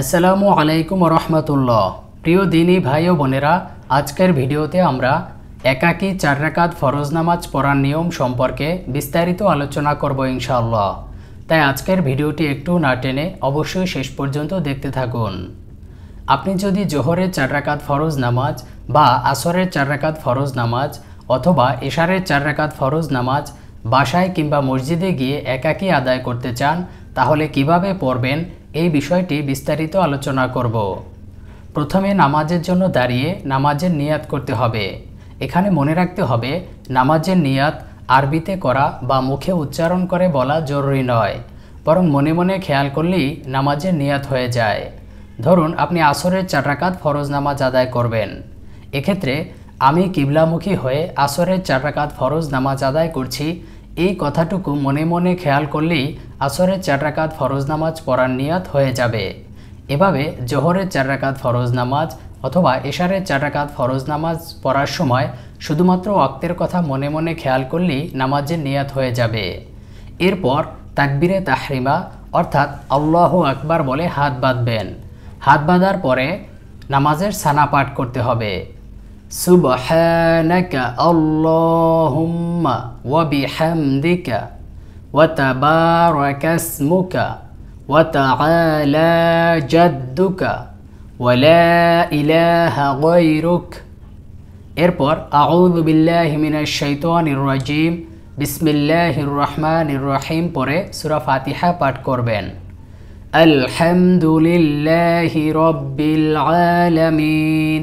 আসসালামু আলাইকুম রহমতুল্লাহ প্রিয় দিনী ভাই ও বোনেরা আজকের ভিডিওতে আমরা একাকি চার রাকাত ফরজ নামাজ পড়ার নিয়ম সম্পর্কে বিস্তারিত আলোচনা করব ইনশাআল্লাহ তাই আজকের ভিডিওটি একটু না টেনে অবশ্যই শেষ পর্যন্ত দেখতে থাকুন আপনি যদি জোহরের চার রাকাত ফরজ নামাজ বা আসরের চার রাকাত ফরজ নামাজ অথবা এশারের চার রাকাত ফরজ নামাজ বাসায় কিংবা মসজিদে গিয়ে একাকি আদায় করতে চান তাহলে কিভাবে পড়বেন এই বিষয়টি বিস্তারিত আলোচনা করব প্রথমে নামাজের জন্য দাঁড়িয়ে নামাজের নিয়াত করতে হবে এখানে মনে রাখতে হবে নামাজের নিয়াত আরবিতে করা বা মুখে উচ্চারণ করে বলা জরুরি নয় বরং মনে মনে খেয়াল করলেই নামাজের নিয়াত হয়ে যায় ধরুন আপনি আসরের চাটাকাত ফরজ নামাজ আদায় করবেন এক্ষেত্রে আমি কিবলামুখী হয়ে আসরের চাটাকাত ফরজ নামাজ আদায় করছি এই কথাটুকু মনে মনে খেয়াল করলেই আসরের চার রাকাত ফরজ নামাজ পড়ার নিয়াত হয়ে যাবে এভাবে জোহরের চার রাকাত ফরজ নামাজ অথবা এশারের চার রাকাত ফরজ নামাজ পড়ার সময় শুধুমাত্র অক্তের কথা মনে মনে খেয়াল করলেই নামাজের নিয়াত হয়ে যাবে এরপর তাকবিরে তাহরিমা অর্থাৎ আল্লাহ আকবার বলে হাত বাঁধবেন হাত বাঁধার পরে নামাজের সানা পাঠ করতে হবে سبحانك اللهم وبحمدك وتبارك اسمك وتعالى جدك ولا إله غيرك এরপর আউযু বিল্লাহি মিনাশ শাইতানির রাজিম বিসমিল্লাহির রহমানির রহিম পরে সূরা ফাতিহা পাঠ করবেন আলহামদুলিল্লাহি রাব্বিল আলামিন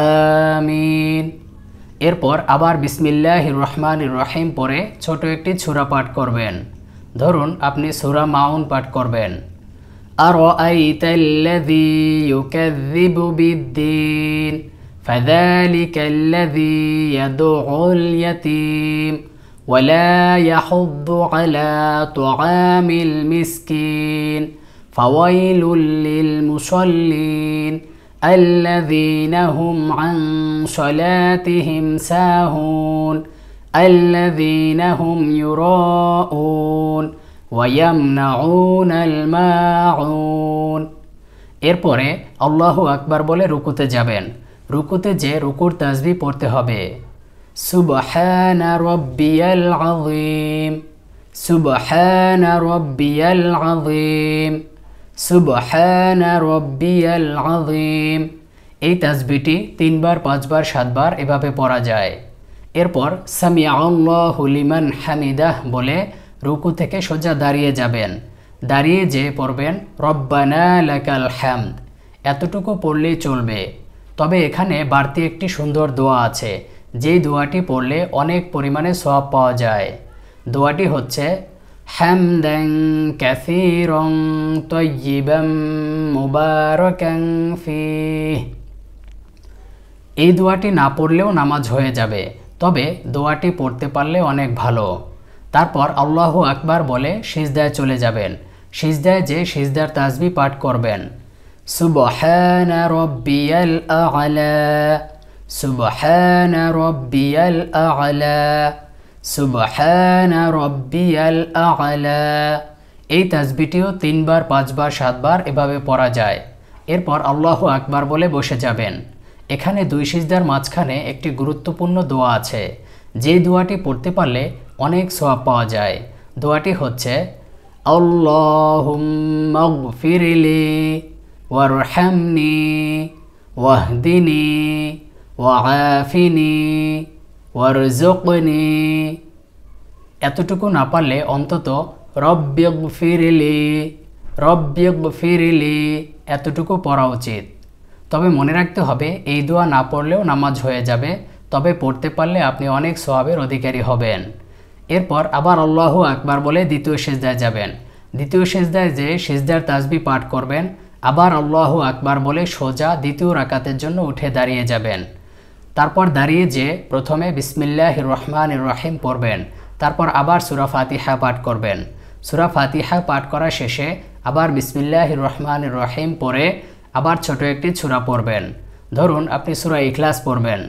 আমিন এরপর আবার বিসমিল্লাহ রহমান রহিম পরে ছোট একটি ছুরা পাঠ করবেন ধরুন আপনি সুরা মাউন পাঠ করবেন আর বিদ্দিন فذلك الذي يدع اليتيم ولا يحض على طعام المسكين فويل للمصلين الذين هم عن صلاتهم ساهون الذين هم يراءون ويمنعون الماعون এরপরে আল্লাহ আকবার বলে রুকুতে যাবেন রুকুতে যে রুকুর তাজবি পড়তে হবে সুবহানা রব্বিয়াল আযীম সুবহানা রব্বিয়াল আযীম সুবহানা রব্বিয়াল আজিম এই তাজবিটি তিনবার পাঁচবার সাতবার এভাবে পড়া যায় এরপর সামিয়া লিমান হামিদাহ বলে রুকু থেকে সোজা দাঁড়িয়ে যাবেন দাঁড়িয়ে যে পড়বেন রব্বানা লাকাল হ্যামদ এতটুকু পড়লেই চলবে তবে এখানে বাড়তি একটি সুন্দর দোয়া আছে যেই দোয়াটি পড়লে অনেক পরিমাণে সোয়াব পাওয়া যায় দোয়াটি হচ্ছে حمدا كثيرا طيبا মুবারাকান فيه এই দোয়াটি না পড়লেও নামাজ হয়ে যাবে তবে দোয়াটি পড়তে পারলে অনেক ভালো তারপর আল্লাহ আকবার বলে সিজদায় চলে যাবেন সিজদায় যে সিজদার তাজবি পাঠ করবেন সুবহান রব্বিয়াল আলা সুবহান রব্বিয়াল আলা সুবহান রব্বিয়াল আলা এই তাজবিটিও তিনবার পাঁচবার সাতবার এভাবে পড়া যায় এরপর আল্লাহ আকবার বলে বসে যাবেন এখানে দুই সিজদার মাঝখানে একটি গুরুত্বপূর্ণ দোয়া আছে যে দোয়াটি পড়তে পারলে অনেক সোয়াব পাওয়া যায় দোয়াটি হচ্ছে ফিরিলি ওয়ারহামনি ওয়াহদিনী ওয়াহাফিনী ওয়ারজকনি এতটুকু না পারলে অন্তত রব্যগ ফিরিলি রব্যগ ফিরিলি এতটুকু পড়া উচিত তবে মনে রাখতে হবে এই দোয়া না পড়লেও নামাজ হয়ে যাবে তবে পড়তে পারলে আপনি অনেক সোয়াবের অধিকারী হবেন এরপর আবার আল্লাহ আকবার বলে দ্বিতীয় সেজদায় যাবেন দ্বিতীয় সেজদায় যে সেজদার তাজবি পাঠ করবেন আবার আল্লাহ আকবার বলে সোজা দ্বিতীয় রাকাতের জন্য উঠে দাঁড়িয়ে যাবেন তারপর দাঁড়িয়ে যে প্রথমে বিসমিল্লাহ রহমান রহিম পড়বেন তারপর আবার সুরা ফাতিহা পাঠ করবেন সুরা ফাতিহা পাঠ করা শেষে আবার বিসমিল্লাহ রহমান রহিম পরে আবার ছোট একটি ছুরা পড়বেন ধরুন আপনি সুরা ইখলাস পড়বেন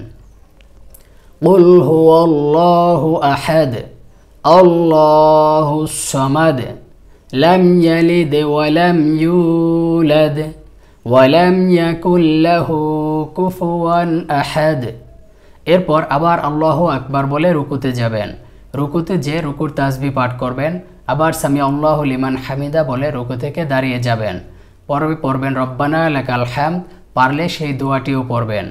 قل لم يلد ولم يولد ولم يكن له কুফুয়ান আহাদ এরপর আবার আল্লাহ আকবার বলে রুকুতে যাবেন রুকুতে যে রুকুর তাজবি পাঠ করবেন আবার সামি আল্লাহ লিমান হামিদা বলে রুকু থেকে দাঁড়িয়ে যাবেন পরবে পড়বেন রব্বানা লেকাল হ্যাম পারলে সেই দোয়াটিও পড়বেন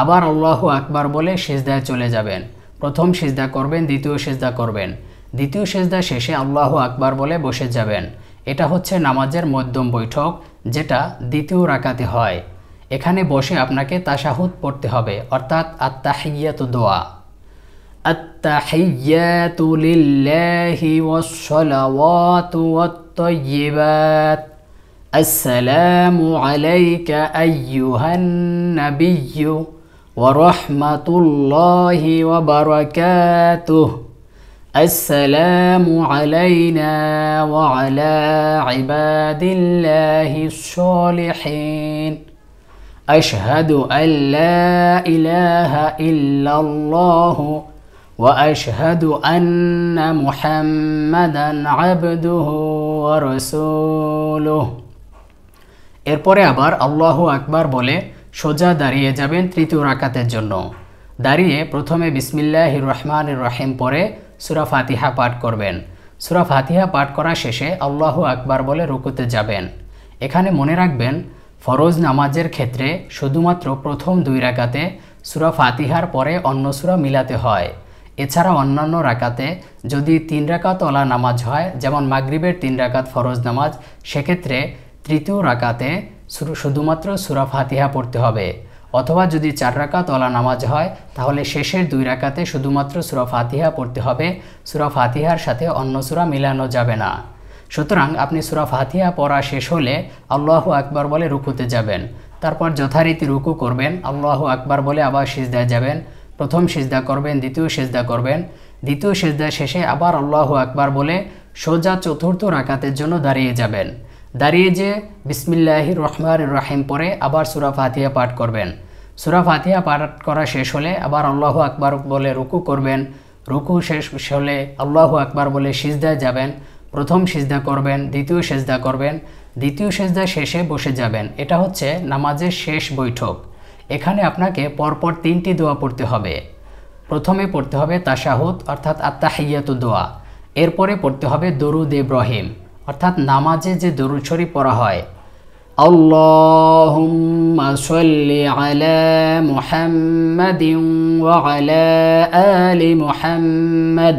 আবার আল্লাহ আকবার বলে সেজদায় চলে যাবেন প্রথম সেজদা করবেন দ্বিতীয় সেজদা করবেন দ্বিতীয় সেজদা শেষে আল্লাহ আকবার বলে বসে যাবেন এটা হচ্ছে নামাজের মধ্যম বৈঠক যেটা দ্বিতীয় রাকাতে হয় এখানে বসে আপনাকে তাশাহুদ পড়তে হবে অর্থাৎ আত্মাহিয়াত দোয়া التحيات لله والصلوات والطيبات السلام عليك أيها النبي ورحمة الله وبركاته السلام علينا وعلى عباد الله الصالحين أشهد أن لا إله إلا الله وأشهد أن محمدا عبده ورسوله এরপরে আবার আল্লাহ আকবার বলে সোজা দাঁড়িয়ে যাবেন তৃতীয় রাকাতের জন্য দাঁড়িয়ে প্রথমে বিসমিল্লাহ রহমান রহিম পরে সুরা ফাতিহা পাঠ করবেন সুরা ফাতিহা পাঠ করা শেষে আল্লাহ আকবার বলে রুকুতে যাবেন এখানে মনে রাখবেন ফরজ নামাজের ক্ষেত্রে শুধুমাত্র প্রথম দুই রাকাতে সুরা ফাতিহার পরে অন্য সুরা মিলাতে হয় এছাড়া অন্যান্য রাকাতে যদি তিন রাকাত ওলা নামাজ হয় যেমন মাগরিবের তিন রাকাত ফরজ নামাজ সেক্ষেত্রে তৃতীয় রাকাতে শুধুমাত্র সুরা ফাতিহা পড়তে হবে অথবা যদি চার রাকাত ওলা নামাজ হয় তাহলে শেষের দুই রাকাতে শুধুমাত্র সুরা ফাতিহা পড়তে হবে সুরা ফাতিহার সাথে অন্য সুরা মিলানো যাবে না সুতরাং আপনি সুরা ফাতিহা পড়া শেষ হলে আল্লাহ আকবর বলে রুকুতে যাবেন তারপর যথারীতি রুকু করবেন আল্লাহ আকবার বলে আবার সিজদায় যাবেন প্রথম সিজদা করবেন দ্বিতীয় সিজদা করবেন দ্বিতীয় সিজদা শেষে আবার আল্লাহ আকবার বলে সোজা চতুর্থ রাকাতের জন্য দাঁড়িয়ে যাবেন দাঁড়িয়ে যে বিসমিল্লাহ রহমান রাহিম পরে আবার সুরা ফাতিয়া পাঠ করবেন সুরা ফাতিয়া পাঠ করা শেষ হলে আবার আল্লাহ আকবর বলে রুকু করবেন রুকু শেষ হলে আল্লাহ আকবর বলে সিজদায় যাবেন প্রথম সেজদা করবেন দ্বিতীয় সেজদা করবেন দ্বিতীয় সেজদা শেষে বসে যাবেন এটা হচ্ছে নামাজের শেষ বৈঠক এখানে আপনাকে পরপর তিনটি দোয়া পড়তে হবে প্রথমে পড়তে হবে তাশাহুদ অর্থাৎ আত্মাহিয়াতু দোয়া এরপরে পড়তে হবে দরুদ ইব্রাহিম অর্থাৎ নামাজে যে দরুদ শরীফ পড়া হয় আল্লাহ মোহাম্মদ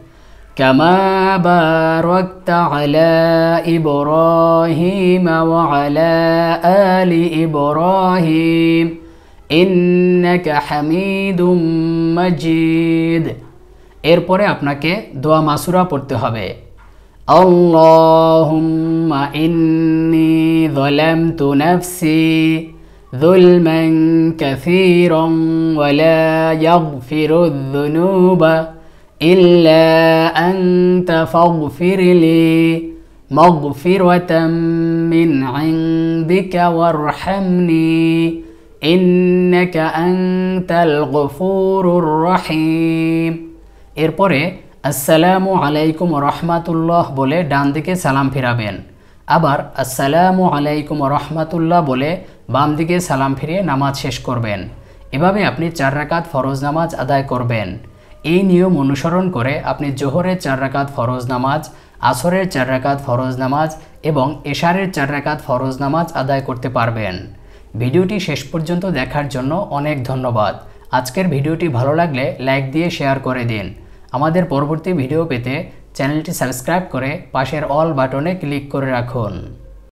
كما باركت على إبراهيم وعلى آل إبراهيم إنك حميد مجيد إير پوري اپنا کے دعا ماسورا پرتو حبے اللهم إني ظلمت نفسي ظلما كثيرا ولا يغفر الذنوب إلا أنت فاغفر لي مغفرة من عندك وارحمني إنك أنت الغفور الرحيم এরপরে আসসালামু আলাইকুম রহমাতুল্লাহ বলে ডান দিকে সালাম ফিরাবেন আবার আসসালামু আলাইকুম রহমাতুল্লাহ বলে বাম দিকে সালাম ফিরিয়ে নামাজ শেষ করবেন এভাবে আপনি চার রাকাত ফরজ নামাজ আদায় করবেন এই নিয়ম অনুসরণ করে আপনি জোহরের চার রাকাত ফরজ নামাজ আসরের চার রাকাত ফরজ নামাজ এবং এশারের চার রাকাত ফরজ নামাজ আদায় করতে পারবেন ভিডিওটি শেষ পর্যন্ত দেখার জন্য অনেক ধন্যবাদ আজকের ভিডিওটি ভালো লাগলে লাইক দিয়ে শেয়ার করে দিন আমাদের পরবর্তী ভিডিও পেতে চ্যানেলটি সাবস্ক্রাইব করে পাশের অল বাটনে ক্লিক করে রাখুন